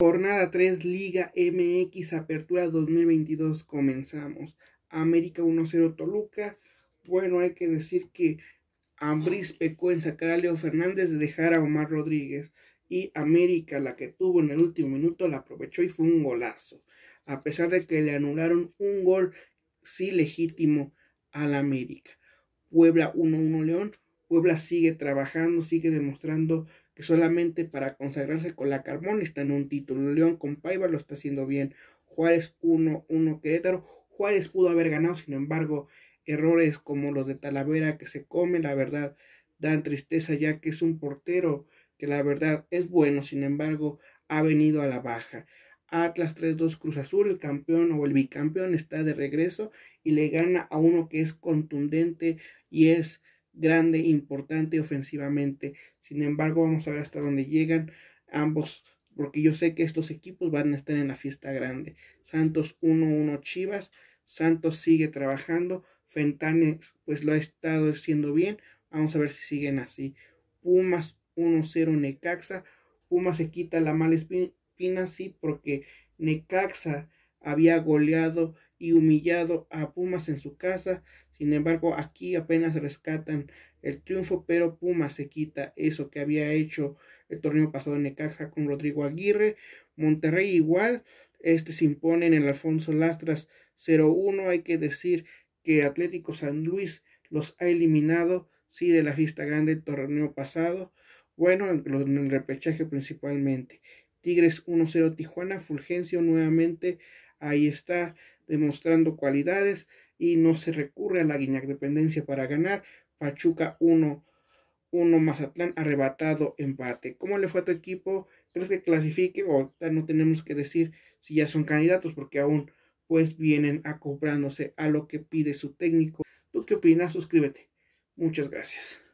Jornada 3, Liga MX, Apertura 2022, comenzamos. América 1-0 Toluca. Bueno, hay que decir que Ambris pecó en sacar a Leo Fernández de dejar a Omar Rodríguez. Y América, la que tuvo en el último minuto, la aprovechó y fue un golazo. A pesar de que le anularon un gol, sí legítimo, al América. Puebla 1-1 León. Puebla sigue trabajando, sigue demostrando que solamente para consagrarse con la Carmona está en un título. León con Paiva lo está haciendo bien. Juárez 1-1 Querétaro. Juárez pudo haber ganado, sin embargo, errores como los de Talavera que se come, la verdad, dan tristeza ya que es un portero que la verdad es bueno, sin embargo, ha venido a la baja. Atlas 3-2 Cruz Azul, el campeón o el bicampeón está de regreso y le gana a uno que es contundente y es grande, importante ofensivamente. Sin embargo, vamos a ver hasta dónde llegan ambos, porque yo sé que estos equipos van a estar en la fiesta grande. Santos 1-1 Chivas, Santos sigue trabajando, Fentanes pues lo ha estado haciendo bien, vamos a ver si siguen así. Pumas 1-0 Necaxa, Pumas se quita la mala espina, sí, porque Necaxa había goleado y humillado a Pumas en su casa. Sin embargo, aquí apenas rescatan el triunfo, pero Pumas se quita eso que había hecho el torneo pasado en Necaja con Rodrigo Aguirre. Monterrey igual, este se impone en el Alfonso Lastras 0-1. Hay que decir que Atlético San Luis los ha eliminado, sí, de la fiesta grande el torneo pasado. Bueno, en el repechaje principalmente. Tigres 1-0 Tijuana, Fulgencio nuevamente ahí está demostrando cualidades y no se recurre a la Guiñac dependencia para ganar. Pachuca 1, 1 Mazatlán arrebatado en parte. ¿Cómo le fue a tu equipo? ¿Crees que clasifique? O no tenemos que decir si ya son candidatos porque aún pues vienen acoplándose a lo que pide su técnico. ¿Tú qué opinas? Suscríbete. Muchas gracias.